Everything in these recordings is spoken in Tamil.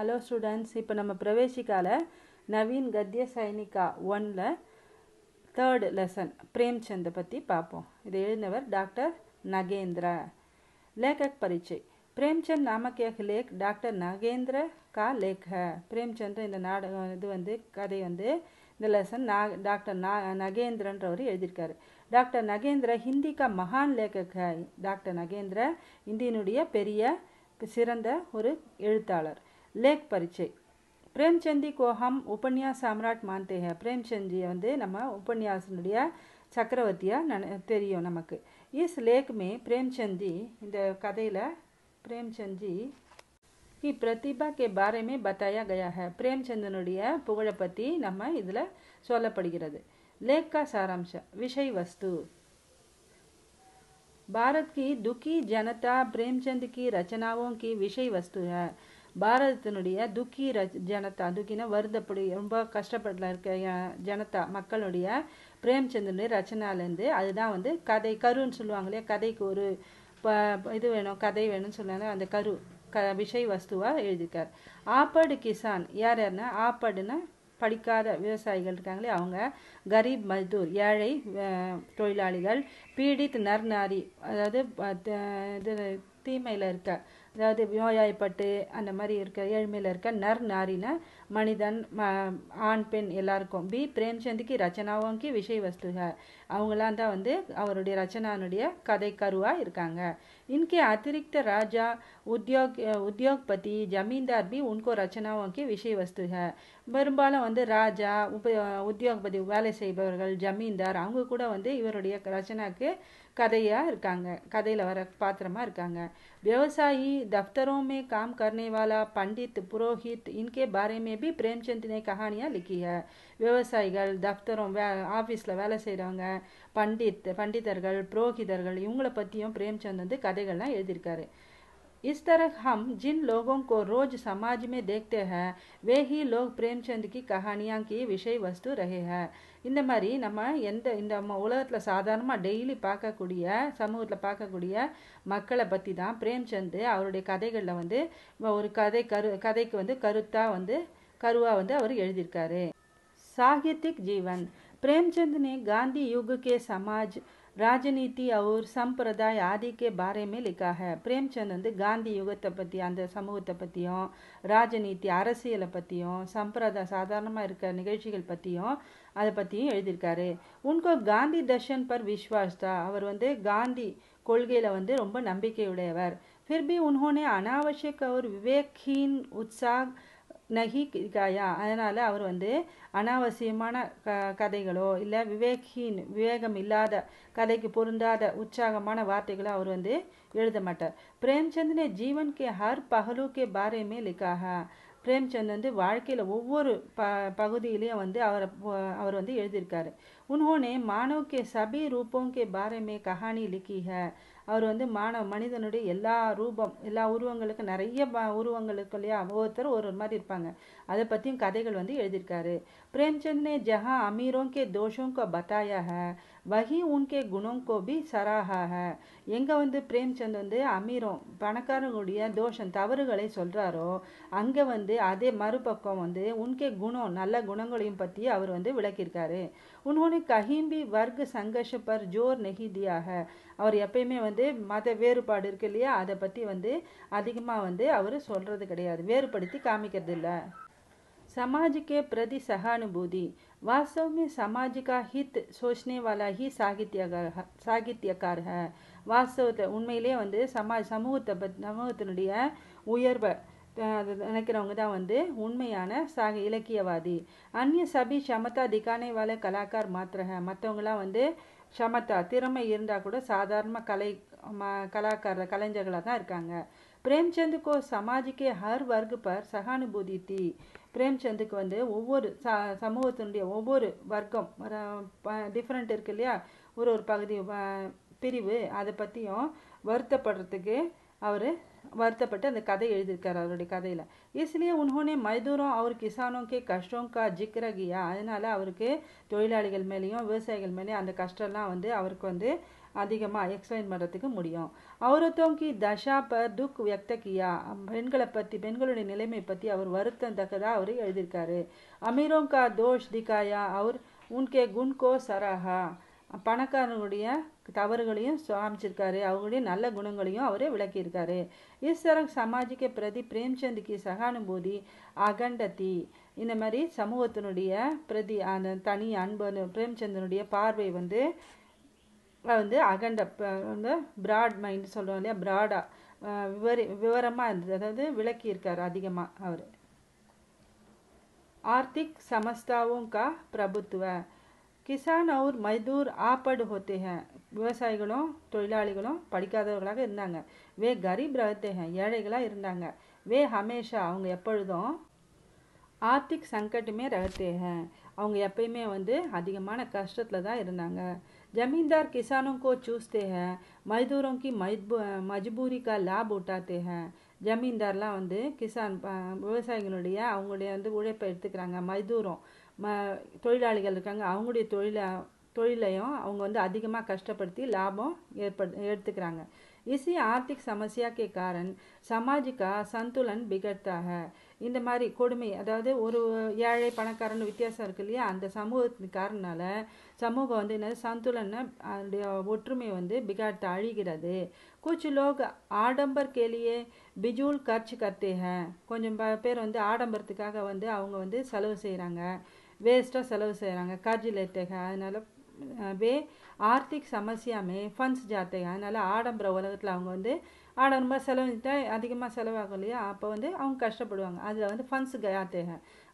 ஹலோ ஸ்டூடெண்ட்ஸ் இப்போ நம்ம பிரவேசிக்கால நவீன் கத்திய சைனிகா ஒன்னில் தேர்ட் லெசன் பிரேம்சந்தை பற்றி பார்ப்போம் இதை எழுதினவர் டாக்டர் நகேந்திரா லேகக் பரீட்சை பிரேம்சந்த் நாமக்கியாக லேக் டாக்டர் நகேந்திர கா லேக் பிரேம்சந்த் இந்த நாடகம் இது வந்து கதை வந்து இந்த லெசன் நா டாக்டர் நா நகேந்திரன்றவர் எழுதியிருக்காரு டாக்டர் நகேந்திர ஹிந்திக்கா மகான் லேகக் டாக்டர் நகேந்திர இந்தியனுடைய பெரிய சிறந்த ஒரு எழுத்தாளர் லேக் பரிச்சை பிரேம்சந்தி கோஹம் ஹம் உபன்யாஸ் சாம்ராட் மான்தேக பிரேம்சந்தியை வந்து நம்ம உபன்யாசனுடைய சக்கரவர்த்தியாக நன தெரியும் நமக்கு இஸ் லேக்மே பிரேம்சந்தி இந்த கதையில் பிரேம்சந்தி கி பிரதிபா கே பாரமே பத்தாயா கயா ஹ பிரேம்சந்தனுடைய புகழை பற்றி நம்ம இதில் சொல்லப்படுகிறது லேக்கா சாராம்சம் விஷய் வஸ்து பாரத் की துக்கி ஜனதா प्रेमचंद கி ரச்சனாவும் की विषय वस्तु है பாரதத்தினுடைய துக்கி ரஜ் ஜனதா துக்கினா வருந்தப்படி ரொம்ப கஷ்டப்படல இருக்க ஜனதா மக்களுடைய பிரேம்சந்திரனுடைய ரச்சனாலேருந்து அதுதான் வந்து கதை கருன்னு சொல்லுவாங்க இல்லையா கதைக்கு ஒரு இது வேணும் கதை வேணும்னு சொன்னாங்க அந்த கரு க விஷய வஸ்துவாக எழுதியிருக்கார் ஆப்பாடு கிசான் யார் யார்னா ஆப்பாடுன்னா படிக்காத விவசாயிகள் இருக்காங்களே அவங்க கரீப் மஜ்தூர் ஏழை தொழிலாளிகள் பீடித் நர்நாரி அதாவது இது தீமையில் இருக்க அதாவது நோயாய்ப்பட்டு அந்த மாதிரி இருக்க ஏழ்மையில் இருக்க நர் நாரின மனிதன் ம ஆண் பெண் எல்லாருக்கும் பி பிரேம்சந்துக்கு ரச்சனாவுக்கு விஷய வஸ்துக அவங்களாம் தான் வந்து அவருடைய ரச்சனானுடைய கதை கருவாக இருக்காங்க இன்கே அதிரிக்த ராஜா உத்தியோக் உத்தியோகபதி ஜமீன்தார் பி உன்கோ ரச்சனாவும் કે વિષય વસ્તુ பெரும்பாலும் வந்து ராஜா உப உத்தியோகபதி வேலை செய்பவர்கள் ஜமீன்தார் அவங்க கூட வந்து இவருடைய ரச்சனாக்கு கதையாக இருக்காங்க கதையில் வர பாத்திரமாக இருக்காங்க விவசாயி दफ्तरों में काम करने वाला पंडित पुरोहित इनके बारे में भी விவசாயிகள் தப்தரும் வே ஆஃபீஸில் வேலை செய்கிறவங்க பண்டித் பண்டிதர்கள் புரோகிதர்கள் இவங்கள பற்றியும் பிரேம்சந்த் வந்து கதைகள்லாம் எழுதியிருக்காரு इस तरह हम जिन लोगों को रोज समाज में देखते हैं वे ही लोग பிரேம்சந்த் की विषय वस्तु வஸ்து हैं இந்த மாதிரி நம்ம எந்த இந்த உலகத்தில் சாதாரணமாக டெய்லி பார்க்கக்கூடிய சமூகத்தில் பார்க்கக்கூடிய மக்களை பற்றி தான் பிரேம்சந்த் அவருடைய கதைகளில் வந்து ஒரு கதை கரு கதைக்கு வந்து கருத்தாக வந்து கருவாக வந்து அவர் எழுதியிருக்காரு சாகித்யிக் ஜீவன் प्रेमचंद ने காந்தி युग के ராஜநீதி அவர் சம்பிரதாய ஆதிக்க பாரையுமே லிக்காக பிரேம்சந்த் வந்து காந்தி யுகத்தை பற்றி அந்த சமூகத்தை பற்றியும் ராஜநீதி அரசியலை பற்றியும் சம்பிரதாய சாதாரணமாக இருக்கிற நிகழ்ச்சிகள் பற்றியும் அதை பற்றியும் எழுதியிருக்காரு உன்கோ காந்தி தர்ஷன் பர் விஸ்வாஸ் தான் அவர் வந்து காந்தி கொள்கையில் வந்து ரொம்ப நம்பிக்கையுடையவர் फिर भी उन्होंने अनावश्यक और विवेकहीन उत्साह நகி காயா அதனால் அவர் வந்து அனாவசியமான க கதைகளோ இல்லை விவேக்ஹீன் விவேகம் இல்லாத கதைக்கு பொருந்தாத உற்சாகமான வார்த்தைகளோ அவர் வந்து எழுத மாட்டார் பிரேம்சந்த் ने जीवन ஹர் हर पहलू के बारे में பிரேம்சந்த் வந்து வாழ்க்கையில் ஒவ்வொரு ப பகுதியிலையும் வந்து அவரை அவர் வந்து எழுதியிருக்காரு உன்ஹோனே மாணவ் சபி ரூபோங்கே கே கஹானி லிக்கி ஹ அவர் வந்து மாணவ மனிதனுடைய எல்லா ரூபம் எல்லா உருவங்களுக்கும் நிறைய உருவங்களுக்கு இல்லையா ஒவ்வொருத்தரும் ஒரு மாதிரி இருப்பாங்க அதை பற்றியும் கதைகள் வந்து எழுதியிருக்காரு பிரேம்சந்த் ஜஹா அமீரோங்கே கே பத்தாயாக वही உன்கே குணம் கோபி சராகாக எங்கே வந்து பிரேம்சந்த் வந்து அமீரம் பணக்காரங்களுடைய தோஷம் தவறுகளை சொல்கிறாரோ அங்கே வந்து அதே மறுபக்கம் வந்து உன்கே குணம் நல்ல குணங்களையும் பற்றி அவர் வந்து விளக்கியிருக்காரு உன்னோட கஹிம்பி வர்க் சங்கர்ஷ பர் ஜோர் நெகிதியாக அவர் எப்பயுமே வந்து மத வேறுபாடு இருக்கு இல்லையா அதை பற்றி வந்து அதிகமாக வந்து அவர் சொல்கிறது கிடையாது வேறுபடுத்தி காமிக்கிறது இல்லை समाज के प्रति सहानुभूति वास्तव में समाज का हित सोचने वाला ही साहित्यकार साहित्यकार है வாஸ்தவத்தில் உண்மையிலே வந்து சமாஜ் சமூகத்தை பத் சமூகத்தினுடைய உயர்வை நினைக்கிறவங்க தான் வந்து உண்மையான சாக இலக்கியவாதி அந்நிய சபி சமதா திகானே வாழ கலாக்கார் மாத்திர மற்றவங்களாம் வந்து சமதா திறமை இருந்தால் கூட சாதாரண கலை ம கலாக்கார கலைஞர்களாக தான் இருக்காங்க பிரேம்சந்த் கோ சமாஜிக்கே ஹர் வர்க் பர் पर सहानुभूति थी பிரேம்சந்துக்கு வந்து ஒவ்வொரு ச சமூகத்தினுடைய ஒவ்வொரு வர்க்கம் டிஃப்ரெண்ட் இருக்கு இல்லையா ஒரு ஒரு பகுதி பிரிவு அதை பற்றியும் வருத்தப்படுறதுக்கு அவர் வருத்தப்பட்டு அந்த கதை எழுதியிருக்கார் அவருடைய கதையில் இஸ்லேயே உன்ஹோனே மைதூரம் அவர் கிசானோக்கே கஷ்டோங்கா ஜிக்ரகியா அதனால் அவருக்கு தொழிலாளிகள் மேலேயும் விவசாயிகள் மேலேயும் அந்த கஷ்டம்லாம் வந்து அவருக்கு வந்து அதிகமாக எக்ஸ்பிளைன் பண்ணுறதுக்கு முடியும் அவுரத்தோங்கி தஷா ப துக் வியக்த கியா பெண்களை பற்றி பெண்களுடைய நிலைமை பற்றி அவர் வருத்தம் தக்கதாக அவர் எழுதியிருக்காரு அமீரோங்கா தோஷ் திகாயா அவர் உன்கே குன்கோ சராஹா பணக்காரனுடைய தவறுகளையும் காமிச்சிருக்காரு அவங்களுடைய நல்ல குணங்களையும் அவரே விளக்கியிருக்காரு இஸ் சமாஜிக்க பிரதி பிரேம்சந்துக்கு சகானுபூதி அகண்டதி இந்த மாதிரி சமூகத்தினுடைய பிரதி அந்த தனி அன்பு பிரேம்சந்தனுடைய பார்வை வந்து வந்து அகண்ட வந்து பிராட் மைண்ட் சொல்கிறோம் இல்லையா பிராடாக விவரி விவரமாக இருந்தது அதாவது விளக்கியிருக்கார் அதிகமாக அவர் ஆர்த்திக் சமஸ்தாவும் கா பிரபுத்துவ கிசான் அவுர் மைதூர் ஆப்படு ஹோத்தேக விவசாயிகளும் தொழிலாளிகளும் படிக்காதவர்களாக இருந்தாங்க வே கரீப் ரகத்தேக ஏழைகளாக இருந்தாங்க வே ஹமேஷா அவங்க எப்பொழுதும் ஆர்த்திக் சங்கட்டுமே ரகத்தேக அவங்க எப்பயுமே வந்து அதிகமான கஷ்டத்தில் தான் இருந்தாங்க जमींदार किसानों को चूसते हैं मजदूरों की मजबूरी का லாப் உட்டாத்தே ஹேன் ஜமீன்தார்லாம் வந்து கிசான் விவசாயிகளுடைய அவங்களுடைய வந்து உழைப்பை எடுத்துக்கிறாங்க மைதூரம் ம தொழிலாளிகள் இருக்காங்க அவங்களுடைய தொழிலை தொழிலையும் அவங்க வந்து அதிகமாக கஷ்டப்படுத்தி லாபம் ஏற்படு எடுத்துக்கிறாங்க இசை ஆர்த்திக் சமஸ்யாக்கே के சமாஜிக்கா சந்துலன் பிகர்த்தாக இந்த மாதிரி கொடுமை அதாவது ஒரு ஏழை பணக்காரன் வித்தியாசம் இருக்கு இல்லையா அந்த சமூகத்துக்காரனால சமூகம் வந்து என்ன அதனுடைய ஒற்றுமை வந்து பிகார்த்த அழிகிறது कुछ லோக் ஆடம்பர் के பிஜூல் बिजूल கர்த்தேக கொஞ்சம் பேர் வந்து ஆடம்பரத்துக்காக வந்து அவங்க வந்து செலவு செய்கிறாங்க வேஸ்ட்டாக செலவு செய்கிறாங்க கர்ஜி லேட்டேக அதனால் வே ஆர்த்திக் சமஸ்யாமே ஃபண்ட்ஸ் ஜாத்தை அதனால் ஆடம்பர உலகத்தில் அவங்க வந்து ஆடம்பர செலவுட்டா அதிகமாக செலவாகும் இல்லையா அப்போ வந்து அவங்க கஷ்டப்படுவாங்க அதில் வந்து ஃபண்ட்ஸ் ஜாத்தை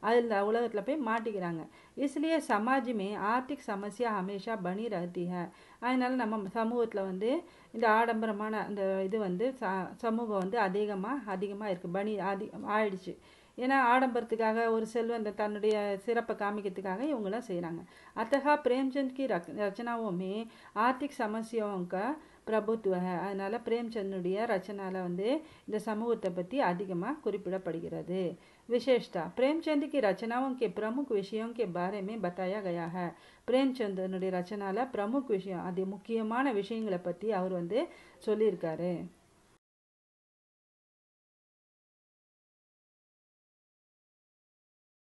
அதில் உலகத்தில் போய் மாட்டிக்கிறாங்க இஸ்லேயே समाज में आर्थिक ஹமேஷா हमेशा बनी அதனால் நம்ம சமூகத்தில் வந்து இந்த ஆடம்பரமான அந்த இது வந்து ச சமூகம் வந்து அதிகமாக அதிகமாக இருக்குது பனி அதி ஆயிடுச்சு ஏன்னா ஆடம்பரத்துக்காக ஒரு செல்வந்த தன்னுடைய சிறப்பை காமிக்கிறதுக்காக இவங்களாம் செய்கிறாங்க அத்தகா பிரேம்சந்த் கி ரக் ரச்சனாவுமே ஆர்த்திக் சமஸ்யாவும் பிரபுத்துவ அதனால் பிரேம்சந்தனுடைய ரச்சனாவில் வந்து இந்த சமூகத்தை பற்றி அதிகமாக குறிப்பிடப்படுகிறது विशेषता प्रेमचंद ரச்சனாவும் கே பிரமுக் விஷயம் கே பாரமே பத்தாயா கையாக பிரேம்சந்தனுடைய ரச்சனாவில் பிரமுக் விஷயம் அது முக்கியமான விஷயங்களை பற்றி அவர் வந்து சொல்லியிருக்காரு